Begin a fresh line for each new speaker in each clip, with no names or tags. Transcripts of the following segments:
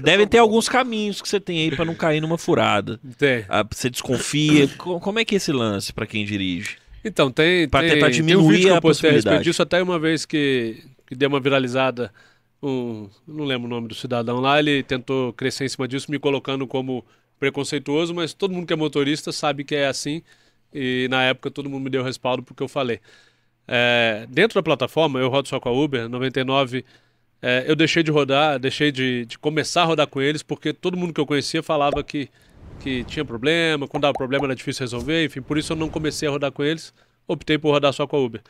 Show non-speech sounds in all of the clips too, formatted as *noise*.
Devem ter alguns caminhos que você tem aí para não cair numa furada. Tem. Ah, você desconfia. Como é que é esse lance para quem dirige? Então, tem. Para tentar diminuir tem um vídeo que eu a, possibilidade. respeito disso até uma vez que, que deu uma viralizada. Um, não lembro o nome do cidadão lá, ele tentou crescer em cima disso, me colocando como preconceituoso, mas todo mundo que é motorista sabe que é assim. E na época todo mundo me deu respaldo porque eu falei. É, dentro da plataforma, eu rodo só com a Uber, 99 é, eu deixei de rodar, deixei de, de, começar a rodar com eles, porque todo mundo que eu conhecia falava que, que tinha problema, quando dava problema era difícil resolver, enfim, por isso eu não comecei a rodar com eles, optei por rodar só com a Uber.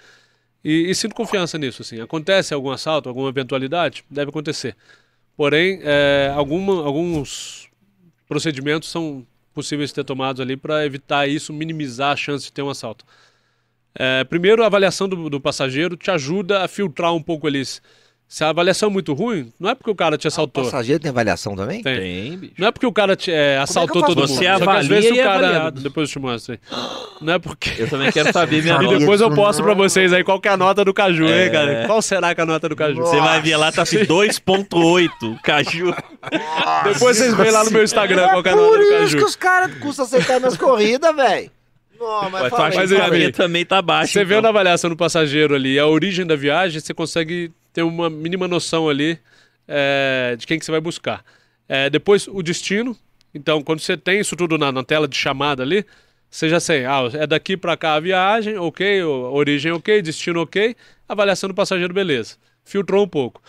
E, e sinto confiança nisso, assim. Acontece algum assalto, alguma eventualidade? Deve acontecer. Porém, é, alguma, alguns procedimentos são possíveis de ter tomados ali para evitar isso, minimizar a chance de ter um assalto. É, primeiro, a avaliação do, do, passageiro te ajuda a filtrar um pouco eles. Se a avaliação é muito ruim, não é porque o cara te assaltou. Ah, o passageiro tem avaliação também? Tem. tem bicho. Não é porque o cara te, é, é assaltou todo mundo. Você avalia Só que às vezes o é cara. Depois eu te mostro aí. Não é porque. Eu também quero saber minha *laughs* nota. E depois eu posto pra vocês aí qual que é a nota do Caju, é... hein, cara? Qual será que é a nota do Caju? Nossa. Você vai ver lá, tá assim 2,8 *laughs* Caju. Nossa. *laughs* Depois vocês veem lá no meu Instagram é qual que é a nota do Caju. Por isso que os caras custam aceitar minhas corridas, velho. Não, mas, a minha também tá baixa. Você então. vê na avaliação do passageiro ali a origem da viagem, você consegue ter uma mínima noção ali é, de quem que você vai buscar. É, depois, o destino. Então, quando você tem isso tudo na, na tela de chamada ali, você já sei, ah, é daqui para cá a viagem, ok, origem ok, destino ok, avaliação do passageiro, beleza. Filtrou um pouco.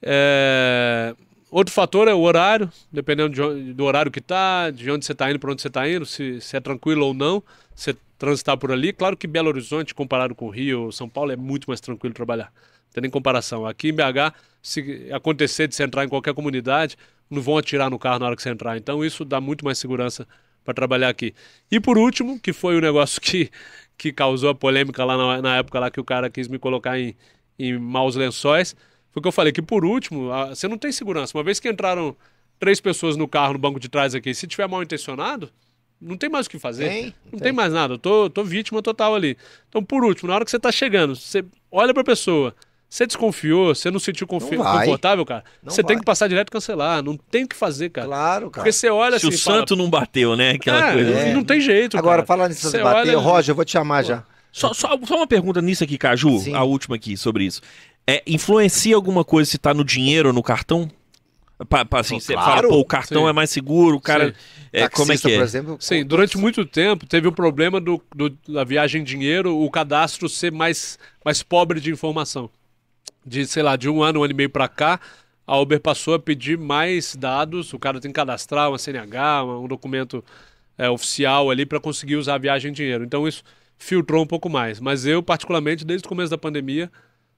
É... Outro fator é o horário, dependendo de onde, do horário que tá, de onde você está indo, para onde você está indo, se, se, é tranquilo ou não, você transitar por ali. Claro que Belo Horizonte, comparado com Rio ou São Paulo, é muito mais tranquilo trabalhar tem nem comparação, aqui em BH, se acontecer de você entrar em qualquer comunidade, não vão atirar no carro na hora que você entrar. Então isso dá muito mais segurança para trabalhar aqui. E por último, que foi o negócio que, que causou a polêmica lá na, na época lá que o cara quis me colocar em, em maus lençóis, foi o que eu falei que por último, a, você não tem segurança. Uma vez que entraram três pessoas no carro no banco de trás aqui, se tiver mal intencionado, não tem mais o que fazer. Tem, não tem. tem mais nada. Eu tô, tô vítima total ali. Então, por último, na hora que você está chegando, você olha para a pessoa, você desconfiou, você não sentiu confi... não confortável, cara? Não você vai. tem que passar direto e cancelar. Não tem o que fazer, cara. Claro, cara. Porque você olha se assim. o fala... santo não bateu, né? Aquela é, coisa. É. Não assim. tem jeito. Agora, falando nisso, você bater, olha... Roger, eu vou te chamar Pô. já. Só, só, só, uma pergunta nisso aqui, Caju, Sim. a última aqui sobre isso. É, influencia alguma coisa se tá no dinheiro ou no cartão? Pra, pra, assim, você claro. fala, pô, o cartão Sim. é mais seguro, o cara. É, é, Taxista, como é que é? Exemplo, Sim, durante muito tempo teve o um problema do, do, da viagem em dinheiro, o cadastro ser mais, mais pobre de informação de, sei lá, de um ano, um ano e meio para cá, a Uber passou a pedir mais dados. O cara tem que cadastrar uma CNH, um documento é, oficial ali para conseguir usar a viagem em dinheiro. Então isso filtrou um pouco mais. Mas eu, particularmente, desde o começo da pandemia,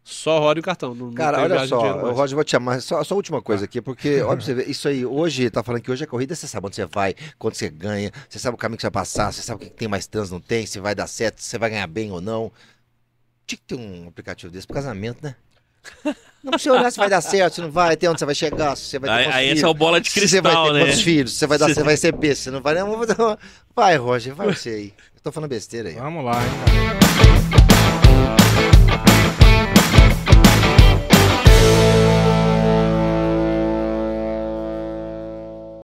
só roda o cartão. Não, cara, não olha só, o Roger, vou te chamar. Só, só última coisa ah. aqui, porque, óbvio, *laughs* você vê, isso aí, hoje, tá falando que hoje é corrida, você sabe onde você vai, quando você ganha, você sabe o caminho que você vai passar, você sabe o que tem mais trans, não tem, se vai dar certo, se você vai ganhar bem ou não. Tinha que ter um aplicativo desse pro casamento, né? Não precisa olhar se vai dar certo, se não vai, até onde você vai chegar, se você vai ter Aí, essa esse é o bola de cristal, se você vai ter né? quantos filhos, você vai dar, você *laughs* vai ser besta, não vai, não, não. Vai, Roger, vai você aí. Eu tô falando besteira aí. Vamos lá, hein, então. cara.